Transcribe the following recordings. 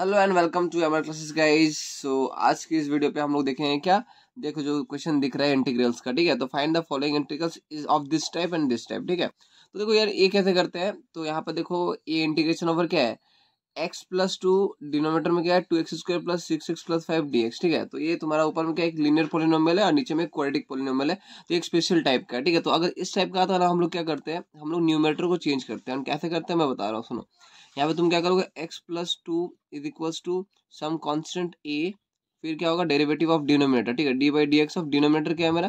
hello and welcome to our classes guys so आज की इस वीडियो पे हम लोग देखेंगे क्या देखो जो क्वेश्चन दिख रहा है इंटीग्रल्स का ठीक है तो find the following integrals is of this type and this type ठीक है तो देखो यार ये कैसे करते हैं तो यहाँ पर देखो ये इंटीग्रेशन ओवर क्या है एक्स प्लस टू डिनोमीटर में क्या है two x square plus six x plus five D x ठीक है तो ये तुम्हारा ऊपर में क्या एक लीनियर पोलिनोमल है और नीचे में क्वाड्रेटिक पोलिनोमल है तो एक स्पेशल टाइप का ठीक है तो अगर इस टाइप का आता है ना हम लोग क्या करते हैं हम लोग न्यूमेटर को चेंज करते हैं और कैसे करते हैं मैं बता रहा हूँ सुनो यहाँ पे तुम क्या करोगे X plus two is equals to some constant A फिर क्या होगा डेरिवेटिव ऑफ डिनोमिनेटर ठीक है D by D X of denominator क्या है मेरा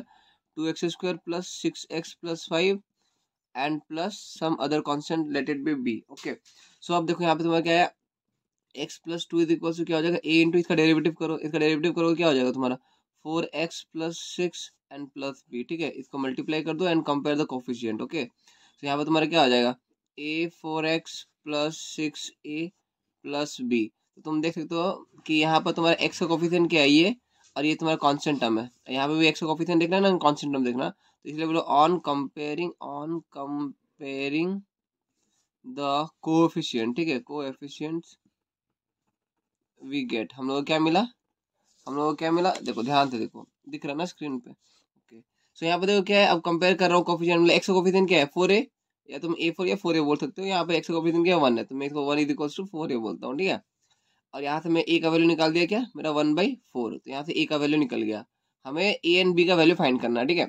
two x square plus six x plus five and plus some other constant let it be B B okay so देखो यहाँ पे तुम्हारा क्या है X plus two is equal to क्या हो जाएगा ए इंटू इसका डेरिवेटिव करो इसका डेरिवेटिव करो क्या हो जाएगा तुम्हारा four X plus six and plus B ठीक है इसको मल्टीप्लाई कर दो and compare the coefficient okay तो यहाँ पे तुम्हारा क्या हो जाएगा A four X plus six A plus B तो तुम देख सकते हो कि यहाँ पर तुम्हारा एक्स का कॉफिशियन क्या है ये और ये तुम्हारा कॉन्स्टेंट टर्म है यहाँ पे भी एक्स का कॉफिशियन देखना है ना कॉन्स्टेंट टर्म देखना तो इसलिए बोलो on comparing on comparing the coefficient ठीक है को एफिशियंट वी गेट हम लोग को क्या मिला हम लोग को क्या मिला देखो ध्यान से देखो दिख रहा ना स्क्रीन पे ओके सो यहाँ पे देखो क्या है अब कंपेयर कर रहा हूँ कॉफिशियन एक्स मतलब का कॉफिशियन क्या है फोर ए या तुम ए फोर या फोर ए बोल सकते हो यहाँ पर एक्स का ऑपरेशन क्या वन है तो मैं इसको one is equals to four A बोलता हूँ ठीक है और यहाँ से मैं ए का वैल्यू निकाल दिया क्या मेरा वन बाई फोर तो यहाँ से ए का वैल्यू निकल गया हमें ए एंड बी का वैल्यू फाइंड करना है ठीक है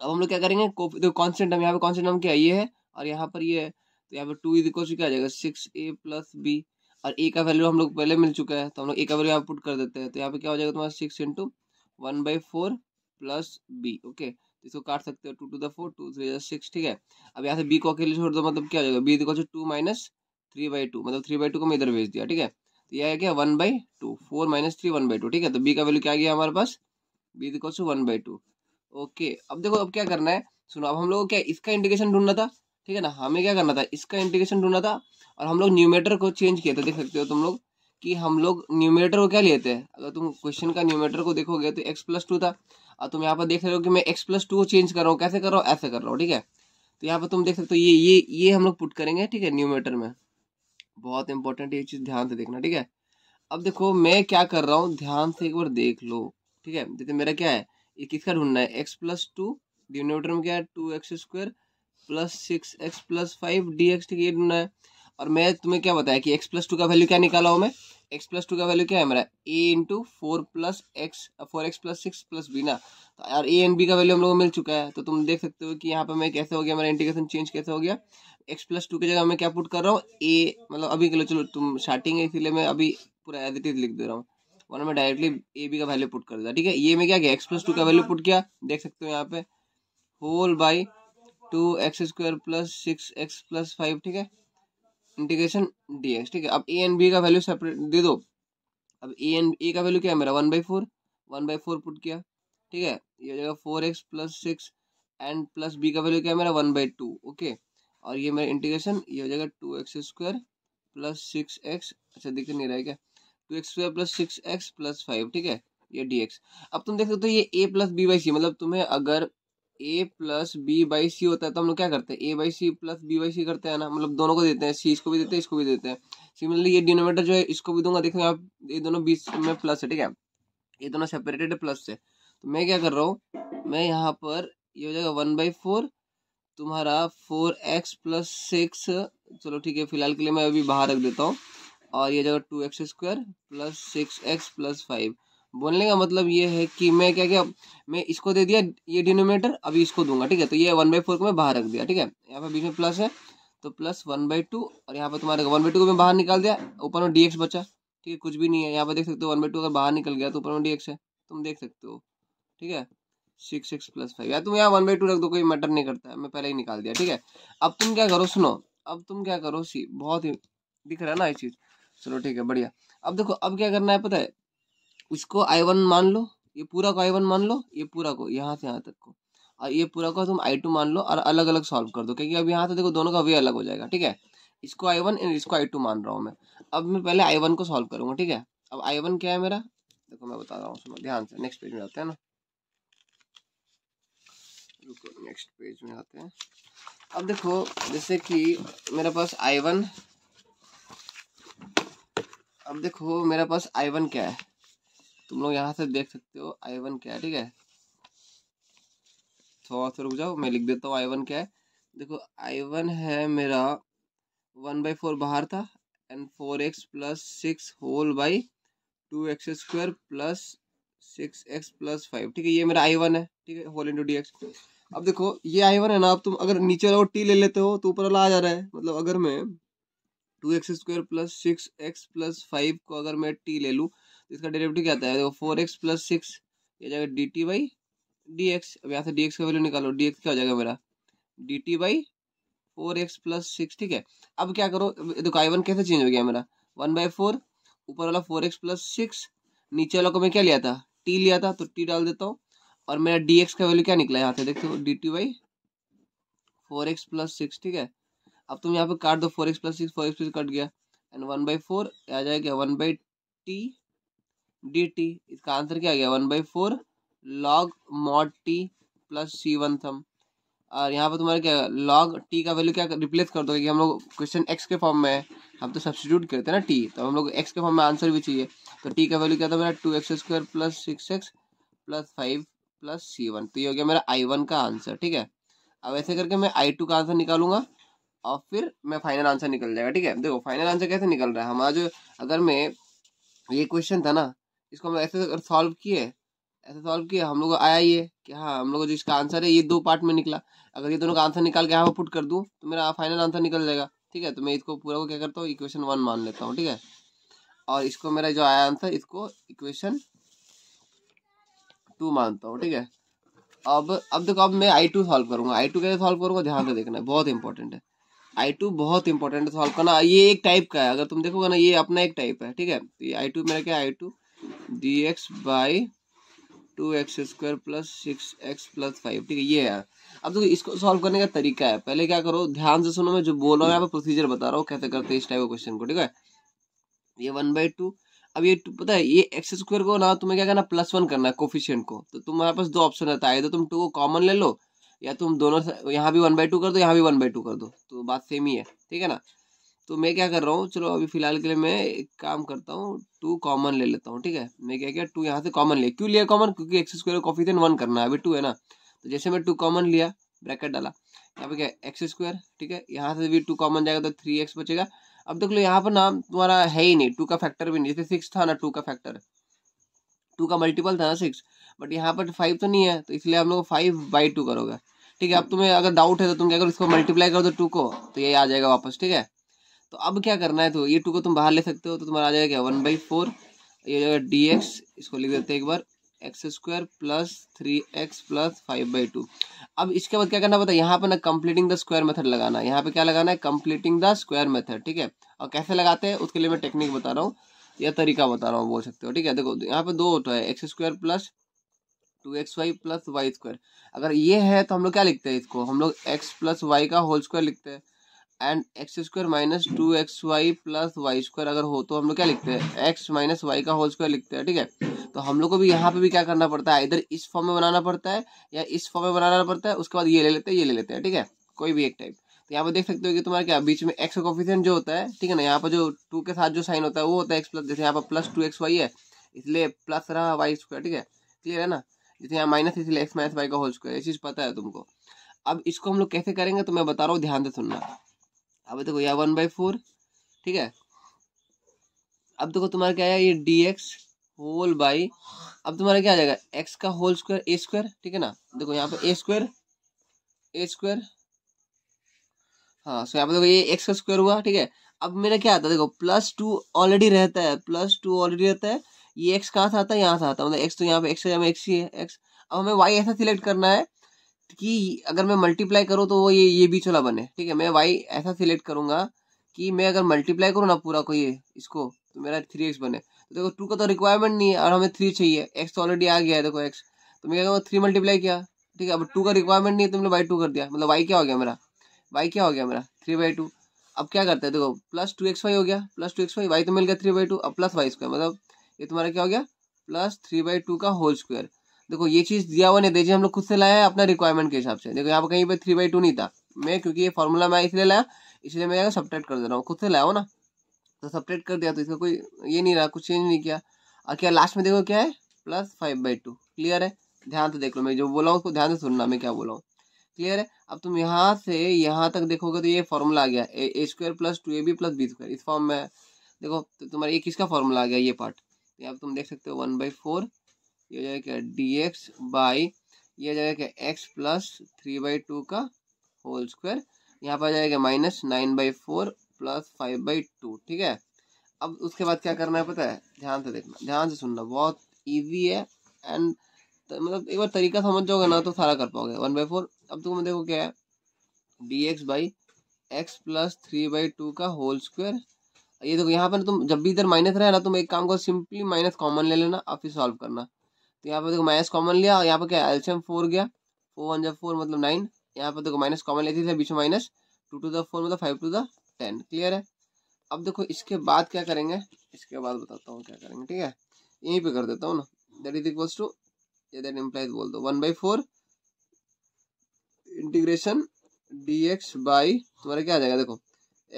अब हम लोग क्या करेंगे तो कॉन्स्टेंट हम यहाँ पे कॉन्स्टेंट हम क्या ये है और यहाँ पर ये है तो यहाँ पर टू इज इक्वल्स क्या आ जाएगा सिक्स ए प्लस बी और ए का वैल्यू हम लोग पहले मिल चुका है तो हम लोग ए का वैल्यू यहाँ पुट कर देते हैं तो यहाँ पे क्या हो जाएगा तुम्हारा six into one by four plus B okay इसको काट सकते हो two to the four two three six ठीक है अब यहाँ से बी को अकेले छोड़ दो मतलब क्या हो जाएगा बी देखो two minus three by two मतलब थ्री बाई टू को मैं इधर भेज दिया ठीक है तो यह क्या one by two four minus three one by two ठीक है तो बी का वैल्यू क्या गया हमारे पास बी देखो वन बाई टू ओके अब देखो अब क्या करना है सुनो अब हम लोग क्या इसका इंडिकेशन ढूंढना था ठीक है ना हमें क्या करना था इसका इंडिकेशन ढूंढना था और हम लोग न्यूमेटर को चेंज किया था देख सकते हो तुम लोग कि हम लोग न्यूमेटर को क्या लेते हैं अगर तुम क्वेश्चन का न्यूमेटर को देखोगे तो एक्स प्लस टू था अब तुम यहाँ पर देख रहे हो कि मैं एक्स प्लस टू चेंज कर रहा हूँ कैसे कर रहा हूँ ऐसे कर रहा हूँ ठीक है तो यहाँ पर तुम देख सकते हो ये ये ये हम लोग पुट करेंगे ठीक है न्यूमेटर में बहुत इंपॉर्टेंट ये चीज़ ध्यान से देखना ठीक है अब देखो मैं क्या कर रहा हूँ ध्यान से एक बार देख लो ठीक है जैसे मेरा क्या है ये किसका ढूंढना है एक्स प्लस टू डिनोमीटर में क्या है two x square plus six x plus five D x ठीक ये ढूंढना है और मैं तुम्हें क्या बताया कि एक्स प्लस टू का वैल्यू क्या निकाला हूँ मैं एक्स प्लस टू का वैल्यू क्या है मेरा A into four plus X four X plus six plus B ना तो यार ए एंड बी का वैल्यू हम लोग को मिल चुका है तो तुम देख सकते हो कि यहाँ पे मैं कैसे हो गया मेरा इंटीग्रेशन चेंज कैसे हो गया एक्स प्लस टू की जगह मैं क्या पुट कर रहा हूँ ए मतलब अभी के लिए चलो तुम स्टार्टिंग है इसीलिए मैं अभी पूरा एज इट इज लिख दे रहा हूँ वरना मैं डायरेक्टली ए बी का वैल्यू पुट कर दिया ठीक है ये मैं क्या किया एक्स प्लस टू का वैल्यू पुट किया देख सकते हो यहाँ पे whole by two x square plus six x plus five ठीक है इंटीग्रेशन डी एक्स ठीक है अब ए एंड बी का वैल्यू सेपरेट दे दो अब ए एंड ए का वैल्यू क्या है मेरा one by four one by four put किया ठीक है ये हो जाएगा four X plus six and plus B का वैल्यू क्या है मेरा वन बाई टू ओके और ये मेरा इंटीग्रेशन ये हो जाएगा two x square plus six X अच्छा दिक्कत नहीं रहेगा two x square plus six x plus five ठीक है ये डी एक्स अब तुम देख सकते हो ये A plus B by C मतलब तुम्हें अगर A plus B by C होता है तो हम लोग क्या करते हैं A by C plus B by C करते हैं ना मतलब दोनों को देते हैं सी इसको भी देते हैं इसको भी देते हैं सिमिलरली ये डिनोमीटर जो है इसको भी दूंगा देखो आप ये दोनों बीच में प्लस है ठीक है ये दोनों सेपरेटेड है प्लस से तो मैं क्या कर रहा हूँ मैं यहाँ पर ये हो जाएगा वन बाई फोर तुम्हारा फोर एक्स प्लस सिक्स चलो ठीक है फिलहाल के लिए मैं अभी बाहर रख देता हूँ और ये जगह two x square plus six x plus five बोलने का मतलब ये है कि मैं क्या क्या मैं इसको दे दिया ये डिनोमीटर अभी इसको दूंगा ठीक है तो ये वन बाई फोर को मैं बाहर रख दिया ठीक है यहाँ पर बीच में प्लस है तो प्लस वन बाई टू और यहाँ पर तुम्हारे वन बाई टू को मैं बाहर निकाल दिया ऊपर में डी बचा ठीक है कुछ भी नहीं है यहाँ पर देख सकते हो वन बाई टू अगर बाहर निकल गया तो ऊपर में डी है तुम देख सकते हो ठीक है सिक्स सिक्स प्लस फाइव या तुम यहाँ वन बाई टू रख दो कोई मैटर नहीं करता है मैं पहले ही निकाल दिया ठीक है अब तुम क्या करो सुनो अब तुम क्या करो सी बहुत ही दिख रहा है ना ये चीज़ चलो ठीक है बढ़िया अब देखो अब क्या करना है पता है इसको आई वन मान लो ये पूरा को आई वन मान लो ये पूरा को यहाँ से यहाँ तक को और ये पूरा को तुम आई टू मान लो और अलग अलग सॉल्व कर दो क्योंकि अब यहाँ से तो देखो दोनों का वे अलग हो जाएगा ठीक है इसको आई वन इसको आई टू मान रहा हूँ मैं अब मैं पहले आई वन को सॉल्व करूँगा ठीक है अब आई वन क्या है मेरा देखो मैं बता रहा हूँ सुनो ध्यान से नेक्स्ट पेज में आते हैं ना रुको नेक्स्ट पेज में आते हैं अब देखो जैसे कि मेरे पास आई वन अब देखो मेरे पास आई वन क्या है तुम लोग यहाँ से देख सकते हो आई वन क्या है ठीक है थोड़ा सा रुक जाओ मैं लिख देता हूँ आई वन क्या है देखो आई वन है मेरा वन बाई फोर बाहर था and four X plus six whole by two x square plus six x plus five ठीक है ये मेरा आई वन है ठीक है होल इंटू डी एक्स अब देखो ये आई वन है ना अब तुम अगर नीचे वाला टी ले लेते हो तो ऊपर वाला आ जा रहा है मतलब अगर मैं two x square plus six x plus five को अगर मैं टी ले लूँ तो इसका डेरिवेटिव क्या आता है देखो फोर एक्स प्लस सिक्स ये जाएगा D T by D X अब यहाँ से डी एक्स का वैल्यू निकालो डी एक्स क्या हो जाएगा मेरा D T by four X plus six ठीक है अब क्या करो देखो आई वन कैसे चेंज हो गया मेरा वन बाई फोर ऊपर वाला फोर एक्स प्लस सिक्स नीचे वाला को मैं क्या लिया था टी लिया था तो टी डाल देता हूँ और मेरा डी एक्स का वैल्यू क्या निकला यहाँ से देखो D T by four X plus six ठीक है अब तुम यहाँ पे काट दो four X plus six four X plus कट गया एंड वन बाई फोर आ जाएगा one by T D T इसका आंसर क्या आ गया one by four log mod T plus C one थम और यहाँ पर तुम्हारा क्या लॉग टी का वैल्यू क्या रिप्लेस कर दो कि हम लोग क्वेश्चन एक्स के फॉर्म में है हम तो सब्सिट्यूट करते हैं ना टी तो हम लोग एक्स के फॉर्म में आंसर भी चाहिए तो टी का वैल्यू क्या था मेरा two x square plus six x plus five plus सी वन तो ये हो गया मेरा आई वन का आंसर ठीक है अब ऐसे करके मैं आई टू का आंसर निकालूंगा और फिर मैं फाइनल आंसर निकल जाएगा ठीक है देखो फाइनल आंसर कैसे निकल रहा है हमारा जो अगर मैं ये क्वेश्चन था ना इसको हम ऐसे अगर सॉल्व किए ऐसे सॉल्व किए हम लोग आया ये कि हाँ हम लोग जो इसका आंसर है ये दो पार्ट में निकला अगर ये दोनों का आंसर निकाल के यहाँ पर पुट कर दूँ तो मेरा फाइनल आंसर निकल जाएगा ठीक है तो मैं इसको पूरा को क्या करता हूँ इक्वेशन वन मान लेता हूँ ठीक है और इसको मेरा जो आया आंसर इसको इक्वेशन टू मानता हूँ ठीक है अब अब देखो अब मैं आई टू सॉल्व करूंगा आई टू कैसे सॉल्व करूंगा ध्यान से देखना है बहुत इंपॉर्टेंट है आई टू बहुत इंपॉर्टेंट है सॉल्व करना ये एक टाइप का है अगर तुम देखोगे ना ये अपना एक टाइप है ठीक है तो ये आई टू मेरा क्या I two D x by two x square plus six x plus five ठीक है ये है अब देखो तो इसको सॉल्व करने का तरीका है पहले क्या करो ध्यान से सुनो मैं जो बोल रहा हूँ यहाँ पर प्रोसीजर बता रहा हूँ कैसे करते हैं इस टाइप के क्वेश्चन को ठीक है ये वन बाई टू अब ये पता है ये एक्स स्क्वायर को ना तुम्हें क्या करना प्लस वन करना है कोफिशियंट को तो तुम्हारे पास दो ऑप्शन रहता है तो तुम टू को कॉमन ले लो या तुम दोनों यहाँ भी वन बाई टू कर दो यहाँ भी वन बाई टू कर दो तो बात सेम ही है ठीक है ना तो मैं क्या कर रहा हूँ चलो अभी फिलहाल के लिए मैं एक काम करता हूँ टू कॉमन ले लेता हूँ ठीक है मैं क्या किया टू यहाँ से कॉमन लिया क्यों लिया कॉमन क्योंकि एक्स स्क्वायर थे वन करना है अभी टू है ना तो जैसे मैं टू कॉमन लिया ब्रैकेट डाला यहाँ पे क्या एक्स स्क्वायर ठीक है यहाँ से भी टू कॉमन जाएगा तो थ्री एक्स बचेगा अब देख लो यहाँ पर नाम तुम्हारा है ही नहीं टू का फैक्टर भी नहीं जैसे सिक्स था ना टू का फैक्टर टू का मल्टीपल था ना सिक्स बट यहाँ पर फाइव तो नहीं है तो इसलिए हम लोग फाइव बाई टू करोगे ठीक है अब तुम्हें अगर डाउट है तो तुम क्या करो इसको मल्टीप्लाई कर दो टू को तो ये आ जाएगा वापस ठीक है तो अब क्या करना है तो ये टू को तुम बाहर ले सकते हो तो तुम्हारा आ जाएगा क्या वन बाई फोर ये जाएगा डी एक्स इसको लिख देते हैं एक बार X square plus three X plus five by two अब इसके बाद क्या करना पता है यहाँ पर ना कंप्लीटिंग द स्क्वायर मेथड लगाना है यहाँ पे क्या लगाना है कंप्लीटिंग द स्क्वायर मेथड ठीक है और कैसे लगाते हैं उसके लिए मैं टेक्निक बता रहा हूँ या तरीका बता रहा हूँ बोल सकते हो ठीक है देखो यहाँ पे दो होता है X square plus two x Y plus Y square अगर ये है तो हम लोग क्या लिखते हैं इसको हम लोग एक्स प्लस वाई का होल स्क्वायर लिखते हैं and X square minus two x Y plus Y square अगर हो तो हम लोग क्या लिखते हैं एक्स माइनस वाई का होल स्क्वायर लिखते हैं ठीक है तो हम लोग को भी यहाँ पे भी क्या करना पड़ता है इधर इस फॉर्म में बनाना पड़ता है या इस फॉर्म में बनाना पड़ता है उसके बाद ये ले लेते हैं ये ले लेते हैं ठीक है कोई भी एक टाइप तो यहाँ पे देख सकते हो कि तुम्हारे क्या बीच में एक्स का कॉफिशियंट जो होता है ठीक है ना यहाँ पर जो टू के साथ जो साइन होता है वो होता है एक्स प्लस जैसे यहाँ पर प्लस टू एक्स वाई है इसलिए प्लस रहा वाई स्क्वायर ठीक है क्लियर है ना जैसे यहाँ माइनस इसलिए एक्स माइनस वाई का होल स्क्वायर ये चीज़ पता है तुमको अब इसको हम लोग कैसे करेंगे तो मैं बता रहा हूँ ध्यान से सुनना अब देखो यह वन बाई फोर ठीक है अब देखो तुम्हारा क्या आया ये डी एक्स होल बाई अब तुम्हारा क्या आ जाएगा एक्स का होल स्क्वायर ए स्क्वायर ठीक है ना देखो यहाँ पे ए स्क्वायर ए स्क्वायर हाँ सो यहाँ पे देखो ये एक्स का स्क्वायर हुआ ठीक है अब मेरा क्या आता है देखो प्लस टू ऑलरेडी रहता है प्लस टू ऑलरेडी रहता है ये एक्स कहाँ से आता है यहाँ से आता है मतलब एक्स तो यहाँ पे एक्स है एक्स ही है एक्स अब हमें वाई ऐसा सिलेक्ट करना है कि अगर मैं मल्टीप्लाई करूँ तो वो ये ये बीच वाला बने ठीक है मैं वाई ऐसा सिलेक्ट करूंगा कि मैं अगर मल्टीप्लाई करूँ ना पूरा को ये इसको तो मेरा थ्री एक्स बने तो देखो टू का तो रिक्वायरमेंट नहीं है और हमें थ्री चाहिए एक्स तो ऑलरेडी आ गया है देखो एक्स तो मैं क्या थ्री मल्टीप्लाई किया ठीक है अब टू का रिक्वायरमेंट नहीं है तो मैंने वाई टू कर दिया मतलब वाई क्या हो गया मेरा वाई क्या हो गया मेरा थ्री बाई टू अब क्या करते हैं देखो प्लस टू एक्स वाई हो गया plus two x y y तो मिल गया थ्री बाई टू अब प्लस वाई स्क्वायर मतलब ये तुम्हारा क्या हो गया प्लस थ्री बाई टू का होल स्क्वायर देखो ये चीज दिया हुआ नहीं दीजिए हम लोग खुद से लाया है अपना रिक्वायरमेंट के हिसाब से देखो यहाँ पर कहीं पर थ्री बाई टू नहीं था मैं क्योंकि ये फॉर्मूला मैं इसलिए लाया इसलिए मैं सब्ट्रैक्ट कर दे रहा हूँ खुद से लाया हो ना तो सब्ट्रैक्ट कर दिया तो इसका कोई ये नहीं रहा कुछ चेंज नहीं किया और क्या लास्ट में देखो क्या है plus five by two clear है ध्यान से देख लो मैं जो बोला हूँ उसको ध्यान से सुनना मैं क्या बोला हूँ क्लियर है अब तुम यहाँ से यहाँ तक देखोगे तो ये फॉर्मूला आ गया a square plus two a b plus b square इस फॉर्म में देखो तो तुम्हारा ये किसका फॉर्मूला आ गया ये पार्ट यहाँ तुम देख सकते हो वन बाई फोर ये हो जाएगा क्या डी एक्स बाई ये हो जाएगा क्या x plus three by two का होल स्क्वायर यहाँ पर आ जाएगा minus nine by four plus five by two ठीक है अब उसके बाद क्या करना है पता है ध्यान से देखना ध्यान से सुनना बहुत ईजी है एंड मतलब एक बार तरीका समझ जाओगे ना तो सारा कर पाओगे वन बाई फोर अब तुम देखो क्या है d x by x plus three by two का होल स्क्वायर ये देखो यहाँ पर तुम जब भी इधर माइनस रहे ना तुम एक काम करो सिंपली माइनस कॉमन ले लेना और फिर सॉल्व करना तो यहाँ पर देखो माइनस कॉमन लिया और यहाँ पर क्या एल्शियम फोर गया फोर वन जब फोर मतलब नाइन यहाँ पर देखो माइनस कॉमन लेती थी बीच में minus two to the four मतलब five to the ten clear है अब देखो इसके बाद क्या करेंगे इसके बाद बताता हूँ क्या करेंगे ठीक है यहीं पे कर देता हूँ ना दैट इज इक्वल्स टू ये दैट इम्प्लाइज बोल दो one by four integration D x by तुम्हारा क्या आ जाएगा देखो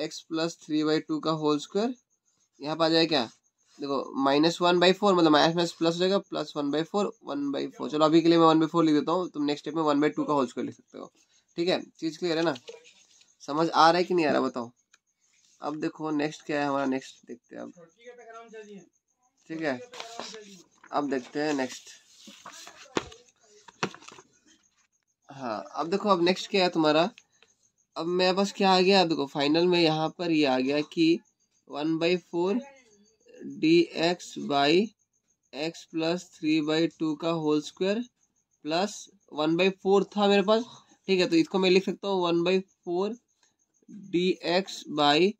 X plus three by two का होल स्क्वायर यहाँ पर आ जाएगा क्या देखो माइनस वन बाई फोर मतलब माइनस माइनस प्लस हो जाएगा plus one by four one by four चलो अभी के लिए मैं वन बाई फोर लिख देता हूँ तुम नेक्स्ट स्टेप में वन बाई टू का होल स्क्वायर लिख सकते हो ठीक है चीज़ क्लियर है ना समझ आ रहा है कि नहीं आ रहा बताओ अब देखो नेक्स्ट क्या है हमारा नेक्स्ट देखते हैं अब ठीक है अब देखते हैं नेक्स्ट हाँ अब देखो अब नेक्स्ट क्या है तुम्हारा अब मेरे पास क्या आ गया देखो फाइनल में यहाँ पर ये आ गया कि one by four d x by x plus three by two का whole square plus one by four था मेरे पास ठीक है तो इसको मैं लिख सकता हूँ one by four d x by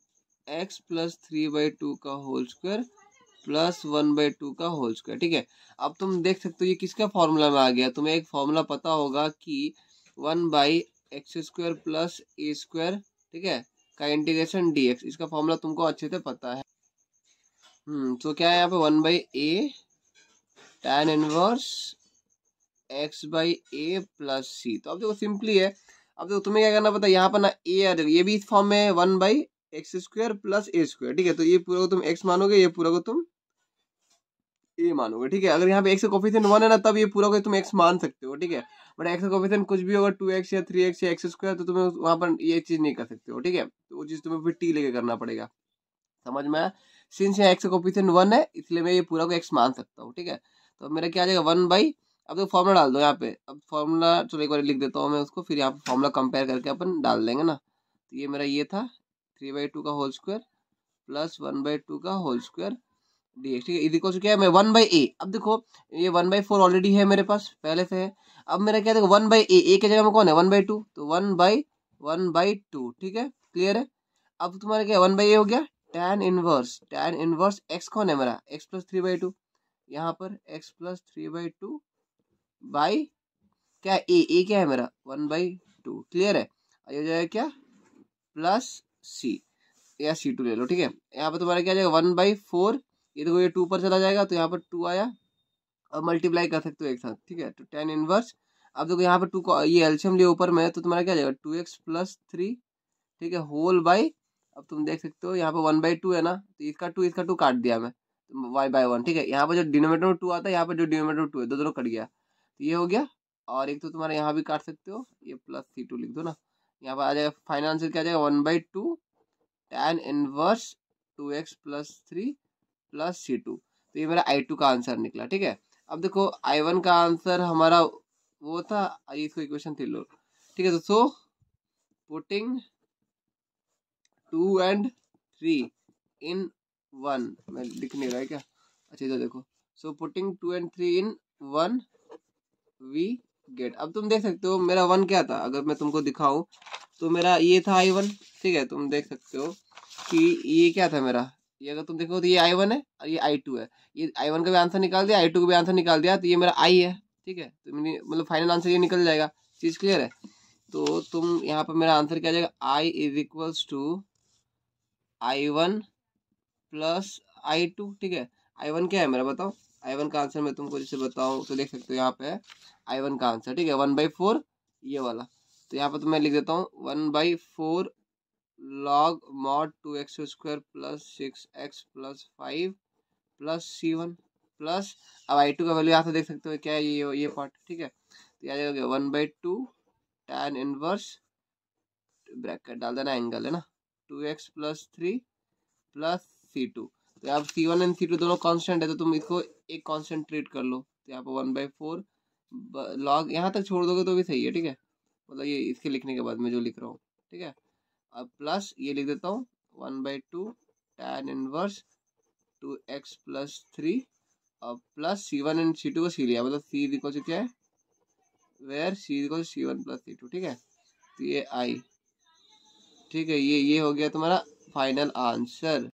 x plus three by two का whole square plus one by two का होल स्क्वायर ठीक है अब तुम देख सकते हो ये किसका फॉर्मूला में आ गया तुम्हें एक फॉर्मूला पता होगा कि one by x square plus a square ठीक है का इंटीग्रेशन डी एक्स इसका फॉर्मूला तुमको अच्छे से पता है हम्म, तो क्या है यहाँ पे one by a tan inverse x by a plus c तो अब देखो सिंपली है अब देखो तुम्हें क्या करना पता है यहाँ पर ना ए आ देखो ये भी इस फॉर्म में one by x square plus a square ठीक है तो ये पूरा को तुम एक्स मानोगे ये पूरा को तुम ए मानोगे ठीक है अगर यहाँ पे एक्स का कॉफिशियन वन है ना तब ये पूरा को तुम एक्स मान सकते हो ठीक है बट एक्स का कॉफिशियन कुछ भी होगा टू एक्स या थ्री एक्स या एक्स स्क्वायर तो तुम्हें वहां पर ये चीज़ नहीं कर सकते हो ठीक है तो वो चीज़ तुम्हें फिर टी लेके करना पड़ेगा समझ में आया सिंस यहाँ एक्स का कोपिशन वन है इसलिए मैं ये पूरा को एक्स मान सकता हूँ ठीक है तो मेरा क्या आ जाएगा वन बाई अब तो फॉर्मूला डाल दो यहाँ पे अब फॉर्मूला चलो एक बार लिख देता हूँ मैं उसको फिर यहाँ पे फॉर्मूला कंपेयर करके अपन डाल देंगे ना तो ये मेरा ये था थ्री बाई टू का whole square plus one by two का होल स्क्वायर डी एक्स ठीक है इधर क्या है मैं वन बाई ए अब देखो ये वन बाई फोर ऑलरेडी है मेरे पास पहले से है अब मेरा क्या देखो वन बाई ए ए के जगह में कौन है वन बाई टू तो one by one by two ठीक है क्लियर है अब तुम्हारा क्या वन बाई ए हो गया tan inverse tan inverse x कौन है मेरा x plus three by two यहाँ पर x plus three by two by क्या ए ए क्या है मेरा वन बाई टू क्लियर है ये हो जाएगा क्या प्लस सी या सी टू ले लो ठीक है यहाँ पर तुम्हारा क्या जाएगा वन बाई फोर ये देखो ये टू पर चला जाएगा तो यहाँ पर टू आया और मल्टीप्लाई कर सकते हो एक साथ ठीक है तो टेन इनवर्स अब देखो यहाँ पर टू ये एल्शियम लिया ऊपर में तो तुम्हारा क्या जाएगा टू एक्स प्लस थ्री ठीक है होल बाई अब तुम देख सकते हो यहाँ पे वन बाई टू है ना तो इसका टू इसका टू काट दिया मैं तो वाई बाई वन ठीक है यहाँ पर जो डिनोमेटर टू आता है यहाँ पर जो डिनोमेटर टू है दो दोनों कट गया तो ये हो गया और एक तो तुम्हारा यहाँ भी काट सकते हो ये प्लस सी टू लिख दो ना यहाँ पर आ जाएगा फाइनल आंसर क्या आ जाएगा one by two tan inverse two x plus three plus C two तो ये मेरा आई टू का आंसर निकला ठीक है अब देखो आई वन का आंसर हमारा वो था इसको इक्वेशन थी लो ठीक है तो so putting two and three in one मैं लिख नहीं रहा है क्या अच्छा इधर देखो so putting two and three in one we get अब तुम देख सकते हो मेरा वन क्या था अगर मैं तुमको दिखाऊं तो मेरा ये था आई वन ठीक है तुम देख सकते हो कि ये क्या था मेरा ये अगर तुम देखो तो ये आई वन है और ये आई टू है ये आई वन का भी आंसर निकाल दिया आई टू का भी आंसर निकाल दिया तो ये मेरा आई है ठीक है तो मतलब फाइनल आंसर ये निकल जाएगा चीज़ क्लियर है तो तुम यहाँ पर मेरा आंसर क्या जाएगा I is equals to I one plus I two ठीक है आई वन क्या है मेरा बताओ आई वन का आंसर मैं तुमको जैसे बताऊँ तो देख सकते हो यहाँ पे आई वन का आंसर ठीक है वन बाई फोर ये वाला तो यहाँ पर तो मैं लिख देता हूँ one by four log mod two x square plus six x plus five plus C one plus अब आई टू का वैल्यू यहाँ से देख सकते हो क्या है ये ये पार्ट ठीक है तो यहाँ जाएगा one by two tan inverse bracket डाल देना एंगल है ना two x plus three plus सी टू तो यहाँ c one and C two दोनों कांस्टेंट है तो तुम इसको एक कांस्टेंट ट्रीट कर लो तो यहाँ पर वन बाई फोर लॉग यहाँ तक छोड़ दोगे तो भी सही है ठीक है मतलब ये इसके लिखने के बाद मैं जो लिख रहा हूँ ठीक है अब प्लस ये लिख देता हूँ one by two tan inverse two x plus three और plus C one and C two को सी लिया मतलब सी इक्वल टू क्या है where C equal C one plus C two ठीक है तो ये आई ठीक है ये ये हो गया तुम्हारा फाइनल आंसर